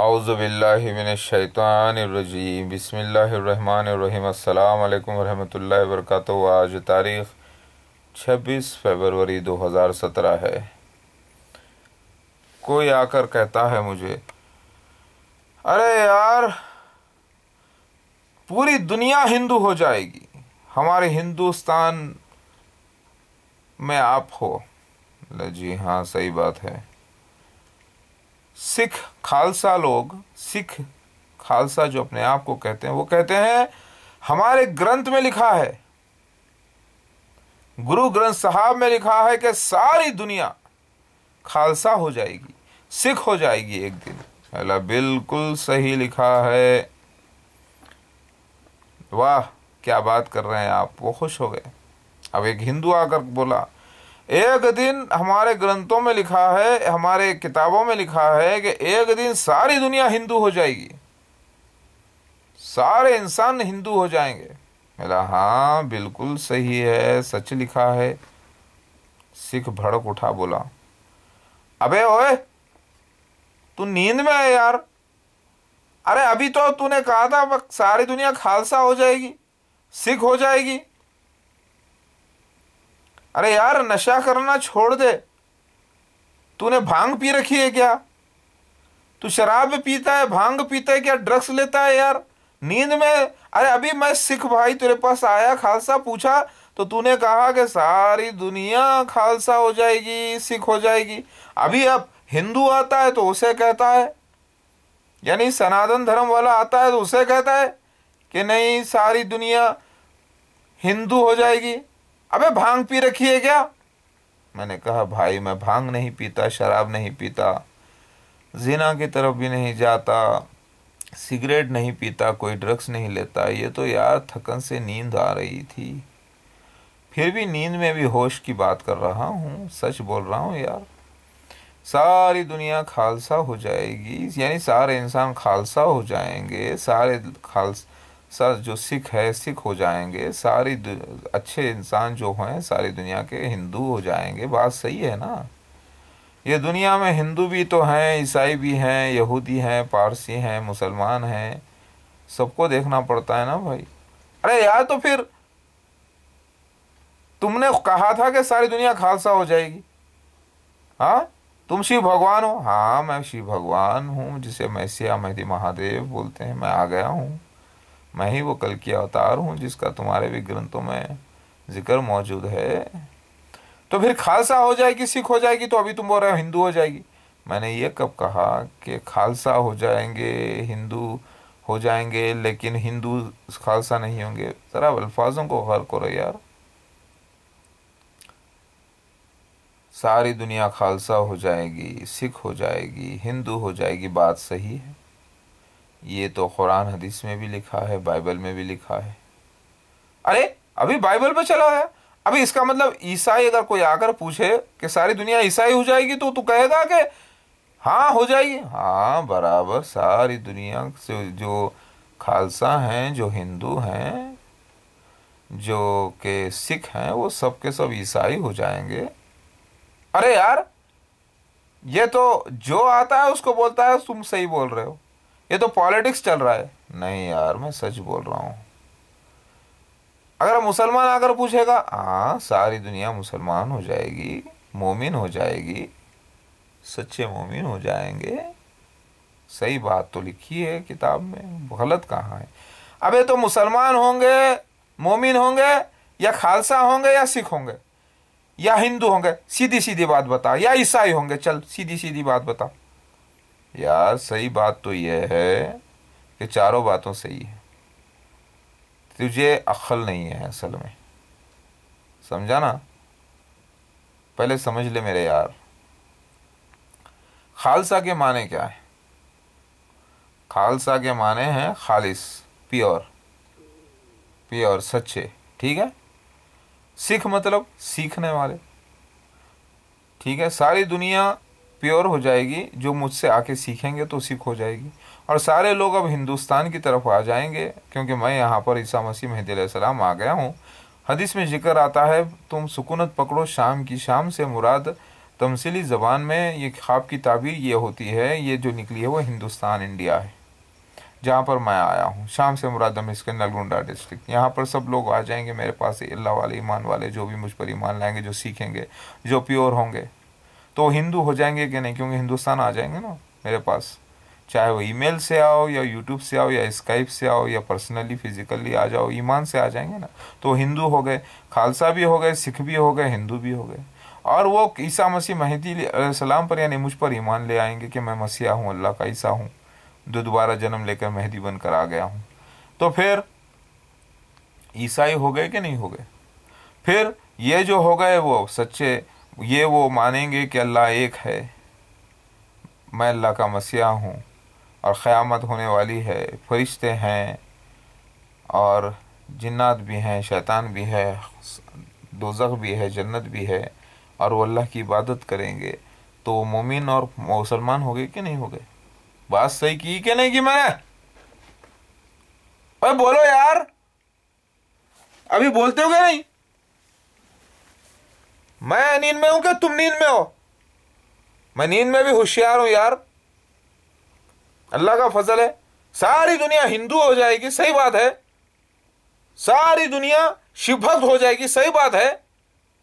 आउज़बिल्लिमिनशैतानरजीम बसमीम अल्लाम वरहमल वर्क आज तारीख़ दो फरवरी सत्रह है कोई आकर कहता है मुझे अरे यार पूरी दुनिया हिंदू हो जाएगी हमारे हिंदुस्तान में आप हो जी हाँ सही बात है सिख खालसा लोग सिख खालसा जो अपने आप को कहते हैं वो कहते हैं हमारे ग्रंथ में लिखा है गुरु ग्रंथ साहब में लिखा है कि सारी दुनिया खालसा हो जाएगी सिख हो जाएगी एक दिन अला बिल्कुल सही लिखा है वाह क्या बात कर रहे हैं आप वो खुश हो गए अब एक हिंदू आकर बोला एक दिन हमारे ग्रंथों में लिखा है हमारे किताबों में लिखा है कि एक दिन सारी दुनिया हिंदू हो जाएगी सारे इंसान हिंदू हो जाएंगे मेरा हाँ बिल्कुल सही है सच लिखा है सिख भड़क उठा बोला अबे ओए तू नींद में है यार अरे अभी तो तूने कहा था सारी दुनिया खालसा हो जाएगी सिख हो जाएगी अरे यार नशा करना छोड़ दे तूने भांग पी रखी है क्या तू शराब पीता है भांग पीता है क्या ड्रग्स लेता है यार नींद में अरे अभी मैं सिख भाई तेरे पास आया खालसा पूछा तो तूने कहा कि सारी दुनिया खालसा हो जाएगी सिख हो जाएगी अभी अब हिंदू आता है तो उसे कहता है यानी सनातन धर्म वाला आता है तो उसे कहता है कि नहीं सारी दुनिया हिंदू हो जाएगी अबे भांग पी रखी है क्या मैंने कहा भाई मैं भांग नहीं पीता शराब नहीं पीता जीना की तरफ भी नहीं जाता सिगरेट नहीं पीता कोई ड्रग्स नहीं लेता ये तो यार थकन से नींद आ रही थी फिर भी नींद में भी होश की बात कर रहा हूँ सच बोल रहा हूँ यार सारी दुनिया खालसा हो जाएगी यानी सारे इंसान खालसा हो जाएंगे सारे खालसा सर जो सिख है सिख हो जाएंगे सारी अच्छे इंसान जो हैं सारी दुनिया के हिंदू हो जाएंगे बात सही है ना ये दुनिया में हिंदू भी तो हैं ईसाई भी हैं यहूदी हैं पारसी हैं मुसलमान हैं सबको देखना पड़ता है ना भाई अरे यार तो फिर तुमने कहा था कि सारी दुनिया खालसा हो जाएगी हाँ तुम शिव भगवान हो हाँ मैं शिव भगवान हूँ जिसे मैसिया मेहदी महादेव बोलते हैं मैं आ गया हूँ मैं ही वो कल की अवतार हूँ जिसका तुम्हारे भी ग्रंथों में जिक्र मौजूद है तो फिर खालसा हो जाएगी सिख हो जाएगी तो अभी तुम बोल रहे हो हिंदू हो जाएगी मैंने ये कब कहा कि खालसा हो जाएंगे हिंदू हो जाएंगे लेकिन हिंदू खालसा नहीं होंगे ज़रा अल्फाजों को गौर करो यार सारी दुनिया खालसा हो जाएगी सिख हो जाएगी हिंदू हो जाएगी बात सही है ये तो कुरान हदीस में भी लिखा है बाइबल में भी लिखा है अरे अभी बाइबल पे चला है अभी इसका मतलब ईसाई अगर कोई आकर पूछे कि सारी दुनिया ईसाई हो जाएगी तो तू कहेगा कि हाँ हो जाएगी हाँ बराबर सारी दुनिया से जो खालसा हैं जो हिंदू हैं जो के सिख हैं वो सब के सब ईसाई हो जाएंगे अरे यार ये तो जो आता है उसको बोलता है तुम सही बोल रहे हो ये तो पॉलिटिक्स चल रहा है नहीं यार मैं सच बोल रहा हूँ अगर मुसलमान आकर पूछेगा हाँ सारी दुनिया मुसलमान हो जाएगी मोमिन हो जाएगी सच्चे मोमिन हो जाएंगे सही बात तो लिखी है किताब में गलत कहाँ है अबे तो मुसलमान होंगे मोमिन होंगे या खालसा होंगे या सिख होंगे या हिंदू होंगे सीधी सीधी बात बता या ईसाई होंगे चल सीधी सीधी बात बता यार सही बात तो यह है कि चारों बातों सही है तुझे अक्ल नहीं है असल में समझा ना पहले समझ ले मेरे यार खालसा के माने क्या है खालसा के माने हैं खालिस प्योर प्योर सच्चे ठीक है सिख मतलब सीखने वाले ठीक है सारी दुनिया प्योर हो जाएगी जो मुझसे आके सीखेंगे तो सीख हो जाएगी और सारे लोग अब हिंदुस्तान की तरफ आ जाएंगे क्योंकि मैं यहाँ पर ईसा मसीह महदी सलाम आ गया हूँ हदीस में जिक्र आता है तुम सुकूनत पकड़ो शाम की शाम से मुराद तमसीली ज़बान में ये ख्वाब की ताबीर ये होती है ये जो निकली है वो हिंदुस्तान इंडिया है जहाँ पर मैं आया हूँ शाम से मुराद इसके नलगुंडा डिस्ट्रिक्ट यहाँ पर सब लोग आ जाएंगे मेरे पास अल्लाह वाले ईमान वाले जो भी मुझ पर ईमान लाएंगे जो सीखेंगे जो प्योर होंगे तो हिंदू हो जाएंगे कि नहीं क्योंकि हिंदुस्तान आ जाएंगे ना मेरे पास चाहे वो ईमेल से आओ या यूट्यूब से आओ या स्काइप से आओ या पर्सनली फिजिकली आ जाओ ईमान से आ जाएंगे ना तो हिंदू हो गए खालसा भी हो गए सिख भी हो गए हिंदू भी हो गए और वो ईसा मसीह महदी सलाम पर यानी मुझ पर ईमान ले आएंगे कि मैं मसीहा हूँ अल्लाह का ईसा हूँ जो दोबारा जन्म लेकर मेहदी बनकर आ गया हूँ तो फिर ईसाई हो गए कि नहीं हो गए फिर ये जो हो गए वो सच्चे ये वो मानेंगे कि अल्लाह एक है मैं अल्लाह का मसीहा हूँ और क़यामत होने वाली है फरिश्ते हैं और जन्नत भी हैं शैतान भी है दोजख भी है जन्नत भी है और वो अल्लाह की इबादत करेंगे तो वो मोमिन और मुसलमान हो गए कि नहीं हो गए बात सही की कि नहीं की मैंने अरे बोलो यार अभी बोलते हो क्या नहीं मैं नींद में हूं क्या तुम नींद में हो मैं नींद में भी होशियार हूं यार अल्लाह का फजल है सारी दुनिया हिंदू हो जाएगी सही बात है सारी दुनिया शिव भक्त हो जाएगी सही बात है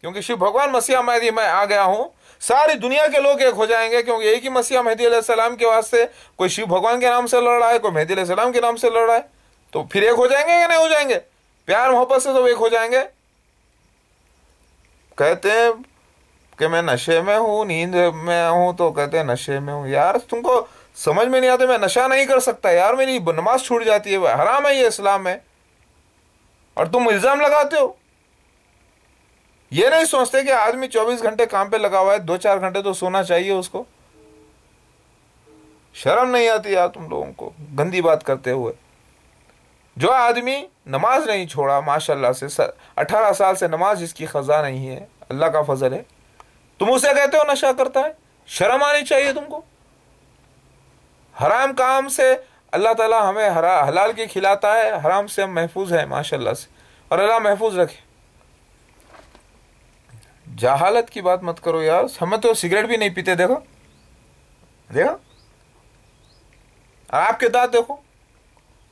क्योंकि शिव भगवान मसीहा महदी मैं आ गया हूं सारी दुनिया के लोग एक हो जाएंगे क्योंकि एक ही मसीहा मेहदी सलाम के वास्ते कोई शिव भगवान के नाम से लड़ रहा है कोई मेहदी सलाम के नाम से लड़ रहा है तो फिर एक हो जाएंगे या नहीं हो जाएंगे प्यार मोहब्बत से तो एक हो जाएंगे कहते हैं कि मैं नशे में हूँ नींद में हूँ तो कहते हैं नशे में हूँ यार तुमको समझ में नहीं आते मैं नशा नहीं कर सकता यार मेरी नमाज छूट जाती है हराम है ये इस्लाम है और तुम इल्ज़ाम लगाते हो ये नहीं सोचते कि आदमी 24 घंटे काम पे लगा हुआ है दो चार घंटे तो सोना चाहिए उसको शर्म नहीं आती यार तुम लोगों को गंदी बात करते हुए जो आदमी नमाज नहीं छोड़ा माशाल्लाह से अठारह साल से नमाज जिसकी ख़ज़ा नहीं है अल्लाह का फजल है तुम उसे कहते हो नशा करता है शर्म आनी चाहिए तुमको हराम काम से अल्लाह ताला हमें हरा हलाल के खिलाता है हराम से हम महफूज हैं माशाल्लाह से और अल्लाह महफूज रखे जहालत की बात मत करो यार हमें तो सिगरेट भी नहीं पीते देखो देखो आपके दांत देखो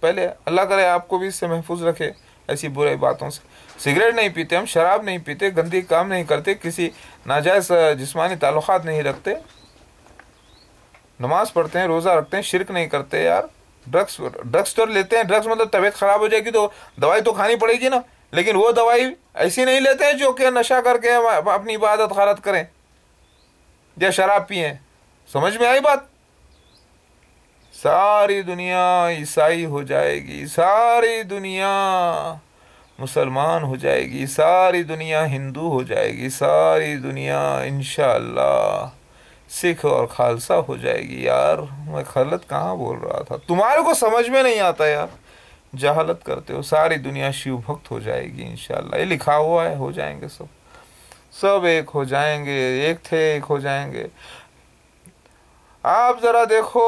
पहले अल्लाह करे आपको भी इससे महफूज रखे ऐसी बुरी बातों से सिगरेट नहीं पीते हम शराब नहीं पीते गंदी काम नहीं करते किसी नाजायज जिसमानी ताल्लुक नहीं रखते नमाज पढ़ते हैं रोज़ा रखते हैं शिरक नहीं करते यार ड्रग्स ड्रग्स तो लेते हैं ड्रग्स मतलब तबीयत ख़राब हो जाएगी तो दवाई तो खानी पड़ेगी ना लेकिन वो दवाई ऐसी नहीं लेते हैं जो कि नशा करके अपनी इबादत खारत करें या शराब पिए समझ में आई बात सारी दुनिया ईसाई हो जाएगी सारी दुनिया मुसलमान हो जाएगी सारी दुनिया हिंदू हो जाएगी सारी दुनिया इन सिख और खालसा हो जाएगी यार मैं खलत कहाँ बोल रहा था तुम्हारे को समझ में नहीं आता यार जहालत करते हो सारी दुनिया शिव भक्त हो जाएगी इनशाला ये लिखा हुआ है हो जाएंगे सब सब एक हो जाएंगे एक थे एक हो जाएंगे आप ज़रा देखो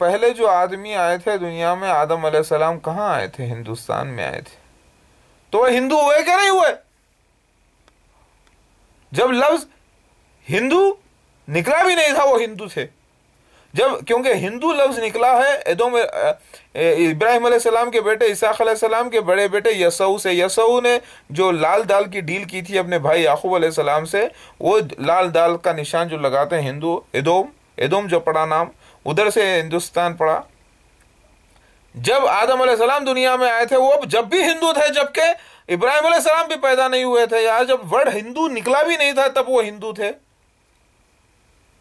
पहले जो आदमी आए थे दुनिया में आदम सलाम कहाँ आए थे हिंदुस्तान में आए थे तो वह हिंदू हुए क्या नहीं हुए जब लफ्ज हिंदू निकला भी नहीं था वो हिंदू थे जब क्योंकि हिंदू लफ्ज निकला है एदोम इब्राहिम सलाम के बेटे इसाक सलाम के बड़े बेटे यसऊ से यसऊ ने जो लाल दाल की डील की थी अपने भाई याकूब सलाम से वो लाल दाल का निशान जो लगाते हैं हिंदू एदोम एदोम जो पड़ा नाम उधर से हिंदुस्तान पड़ा जब आदम सलाम दुनिया में आए थे वो जब भी हिंदू थे जबकि इब्राहिम सलाम भी पैदा नहीं हुए थे यार जब वर्ड हिंदू निकला भी नहीं था तब वो हिंदू थे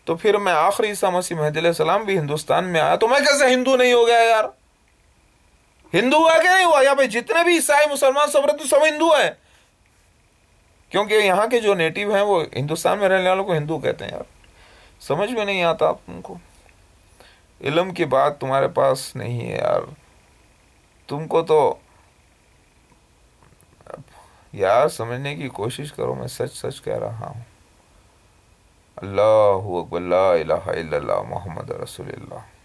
तो फिर मैं आखिरी ईसा मसीह महदिल सलाम भी हिंदुस्तान में आया तो मैं कैसे हिंदू नहीं हो गया यार हिंदू हुआ क्या नहीं हुआ यहाँ पे जितने भी ईसाई मुसलमान सब रहते सब हिंदू हैं क्योंकि यहाँ के जो नेटिव हैं वो हिंदुस्तान में रहने वालों को हिंदू कहते हैं यार समझ में नहीं आता आप तुमको इलम की बात तुम्हारे पास नहीं है यार तुमको तो यार समझने की कोशिश करो मैं सच सच कह रहा हूँ अल्लाह अकबर मोहम्मद रसूलुल्लाह